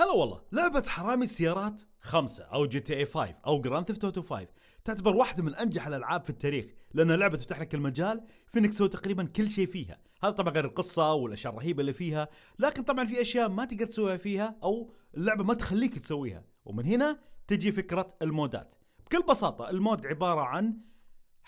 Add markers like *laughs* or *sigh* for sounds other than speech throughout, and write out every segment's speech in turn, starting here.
هلا والله لعبة حرامي السيارات خمسة أو جي تي اي 5 أو جراند ثيفت أوتو 5 تعتبر واحدة من أنجح الألعاب في التاريخ لأنها لعبة تفتح لك المجال في أنك تسوي تقريبا كل شيء فيها هذا طبعا غير القصة والأشياء الرهيبة اللي فيها لكن طبعا في أشياء ما تقدر تسويها فيها أو اللعبة ما تخليك تسويها ومن هنا تجي فكرة المودات بكل بساطة المود عبارة عن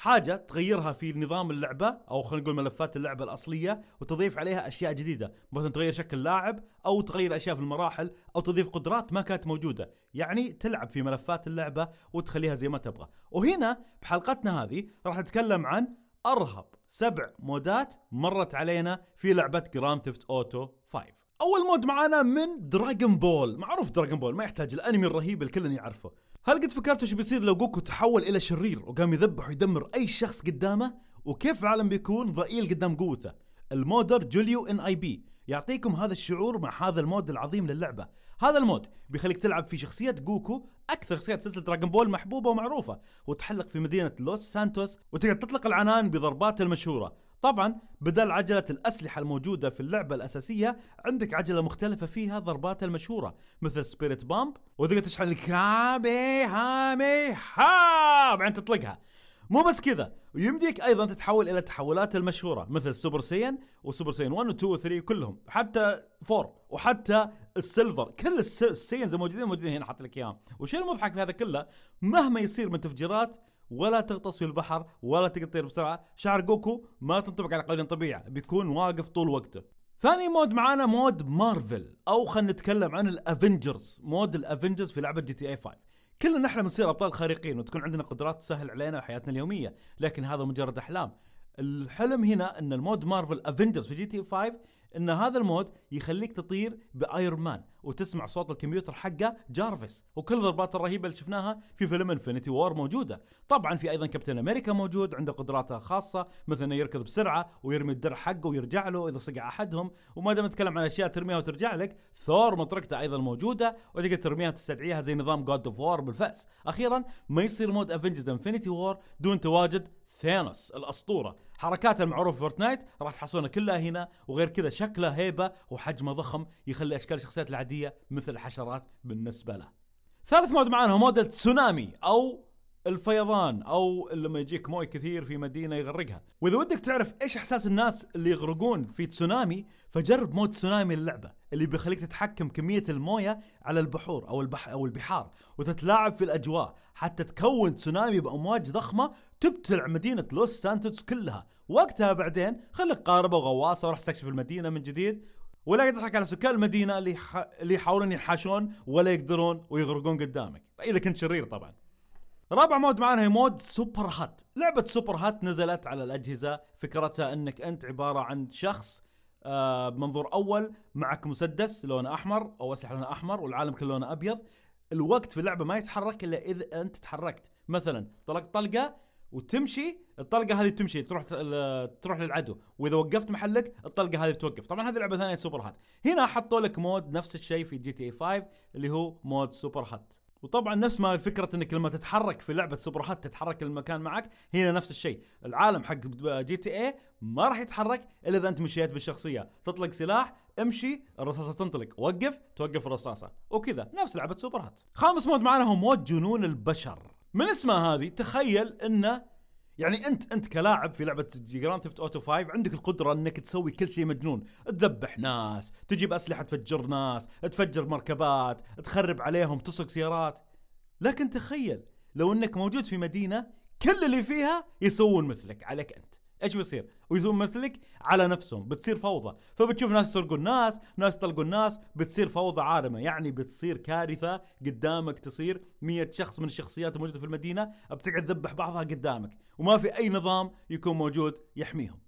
حاجه تغيرها في نظام اللعبه او خلينا نقول ملفات اللعبه الاصليه وتضيف عليها اشياء جديده مثلا تغير شكل اللاعب او تغير اشياء في المراحل او تضيف قدرات ما كانت موجوده يعني تلعب في ملفات اللعبه وتخليها زي ما تبغى وهنا بحلقتنا هذه راح نتكلم عن ارهب سبع مودات مرت علينا في لعبه جراند ثيفت اوتو 5 اول مود معانا من دراجون بول معروف دراجون بول ما يحتاج الانمي الرهيب الكل يعرفه هل قد فكرت ايش بيصير لو جوكو تحول الى شرير وقام يذبح ويدمر اي شخص قدامه وكيف العالم بيكون ضئيل قدام قوته المودر جوليو ان اي بي يعطيكم هذا الشعور مع هذا المود العظيم للعبه هذا المود بيخليك تلعب في شخصيه جوكو اكثر شخصيات سلسله دراغون بول محبوبه ومعروفه وتحلق في مدينه لوس سانتوس وتقدر تطلق العنان بضرباته المشهوره طبعا بدل عجلة الأسلحة الموجودة في اللعبة الأساسية عندك عجلة مختلفة فيها ضربات المشهورة مثل سبيريت بامب وإذا تشحن الكامي هامي ها بعدين تطلقها مو بس كذا ويمديك ايضا تتحول الى التحولات المشهوره مثل سوبر سين وسوبر سين 1 و2 و3 كلهم حتى 4 وحتى السيلفر كل السينز الموجودين موجودين هنا حاط لك اياهم والشيء المضحك في هذا كله مهما يصير من تفجيرات ولا تغطس في البحر ولا تطير بسرعه شعر جوكو ما تنطبق على قوانين الطبيعه بيكون واقف طول وقته ثاني مود معانا مود مارفل او خلينا نتكلم عن الافنجرز مود الافنجرز في لعبه جي تي اي 5 كلنا نحلم نصير ابطال خارقين وتكون عندنا قدرات تسهل علينا حياتنا اليوميه لكن هذا مجرد احلام الحلم هنا ان المود مارفل افنجرز في جي تي 5 إيه ان هذا المود يخليك تطير بايرون مان وتسمع صوت الكمبيوتر حقه جارفيس وكل الضربات الرهيبه اللي شفناها في فيلم انفنتي وور موجوده طبعا في ايضا كابتن امريكا موجود عنده قدراته خاصه مثل انه يركض بسرعه ويرمي الدرع حقه ويرجع له اذا صقع احدهم وما دام نتكلم عن اشياء ترميها وترجع لك ثور مطرقته ايضا موجوده وتقدر ترميها وتستدعيها زي نظام جود اوف وور بالفاس اخيرا ما يصير مود افنجرز انفنتي وور دون تواجد ثانوس الاسطوره حركاته المعروفه في فورتنايت راح تحصلونها كلها هنا وغير كذا شكله هيبه وحجمه ضخم يخلي اشكال الشخصيات العاديه مثل الحشرات بالنسبه له ثالث مود معانا هو مود تسونامي او الفيضان او لما يجيك موي كثير في مدينه يغرقها واذا ودك تعرف ايش احساس الناس اللي يغرقون في تسونامي فجرب مود تسونامي اللعبه اللي بيخليك تتحكم كميه المويه على البحور او البح او البحار وتتلاعب في الاجواء حتى تكون تسونامي بامواج ضخمه تبتلع مدينة لوس سانتوس كلها وقتها بعدين خليك قاربة وغواصة وراح استكشف المدينة من جديد ولا تضحك على سكان المدينة اللي ح... اللي يحاولون ينحاشون ولا يقدرون ويغرقون قدامك إذا كنت شرير طبعا رابع مود معنا هي مود سوبر هات لعبة سوبر هات نزلت على الأجهزة فكرتها أنك أنت عبارة عن شخص آه بمنظور أول معك مسدس لونه أحمر أو أسلحة لونه أحمر والعالم كله لونه أبيض الوقت في اللعبة ما يتحرك إلا إذا أنت تحركت مثلا طلقت طلقة وتمشي الطلقه هذه تمشي تروح تروح للعدو واذا وقفت محلك الطلقه هذه توقف طبعا هذه لعبه ثانيه سوبر هات هنا حطوا لك مود نفس الشيء في جي تي اي 5 اللي هو مود سوبر هات وطبعا نفس ما فكره انك لما تتحرك في لعبه سوبر هات تتحرك المكان معك هنا نفس الشيء العالم حق جي تي اي ما راح يتحرك الا اذا انت مشيت بالشخصيه تطلق سلاح امشي الرصاصه تنطلق وقف توقف الرصاصه وكذا نفس لعبه سوبر هات خامس مود معنا هو مود جنون البشر من اسمها هذه تخيل انه يعني انت انت كلاعب في لعبه جراند ثيفت اوتو 5 عندك القدره انك تسوي كل شيء مجنون، تذبح ناس، تجيب اسلحه تفجر ناس، تفجر مركبات، تخرب عليهم، تسرق سيارات. لكن تخيل لو انك موجود في مدينه كل اللي فيها يسوون مثلك عليك انت. ايش بيصير؟ ويزوم مثلك على نفسهم بتصير فوضى، فبتشوف ناس يسرقون ناس، ناس يطلقون ناس، بتصير فوضى عارمه، يعني بتصير كارثه قدامك تصير 100 شخص من الشخصيات الموجوده في المدينه بتقعد تذبح بعضها قدامك، وما في اي نظام يكون موجود يحميهم.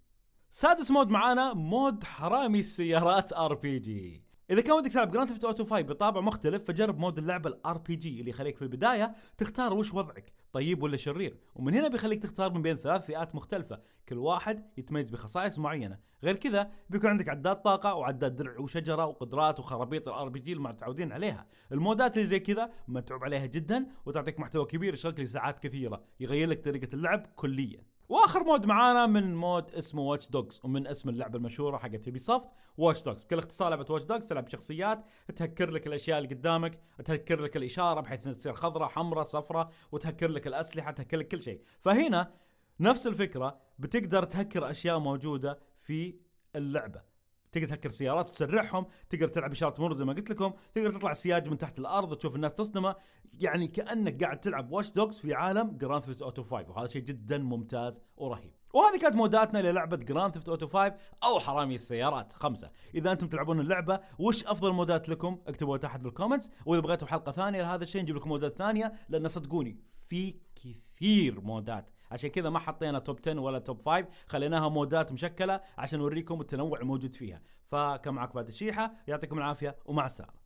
سادس مود معانا مود حرامي السيارات *laughs* ار بي جي. اذا كان ودك تلعب جراند ثيفت اوتو 5 بطابع مختلف فجرب مود اللعبه الار بي جي اللي يخليك في البدايه تختار وش وضعك طيب ولا شرير ومن هنا بيخليك تختار من بين ثلاث فئات مختلفه كل واحد يتميز بخصائص معينه غير كذا بيكون عندك عداد طاقه وعداد درع وشجره وقدرات وخرابيط الار بي جي متعودين عليها المودات اللي زي كذا متعوب عليها جدا وتعطيك محتوى كبير يشغلك لساعات كثيره يغير لك طريقه اللعب كليا واخر مود معانا من مود اسمه واتش دوجز ومن اسم اللعبه المشهوره حقت يوبي سوفت واتش دوجز بكل اختصار لعبه واتش دوجز تلعب شخصيات تهكر لك الاشياء اللي قدامك تهكر لك الاشاره بحيث انها تصير خضراء حمراء صفراء وتهكر لك الاسلحه تهكر لك كل شيء فهنا نفس الفكره بتقدر تهكر اشياء موجوده في اللعبه تقدر تهكر سيارات وتسرعهم تقدر تلعب اشارات مرور زي ما قلت لكم تقدر تطلع السياج من تحت الارض وتشوف الناس تصدمه يعني كانك قاعد تلعب واتش دوجز في عالم جراند ثيفت اوتو 5 وهذا شيء جدا ممتاز ورهيب وهذه كانت موداتنا للعبة جراند ثيفت اوتو 5 او حرامي السيارات خمسة، اذا انتم تلعبون اللعبة وش افضل مودات لكم؟ اكتبوها تحت بالكومنتس، واذا بغيتوا حلقة ثانية لهذا الشيء نجيب لكم مودات ثانية لان صدقوني في كثير مودات عشان كذا ما حطينا توب 10 ولا توب 5 خليناها مودات مشكله عشان نوريكم التنوع الموجود فيها فكم معك بعد الشيحه يعطيكم العافيه ومع السلامه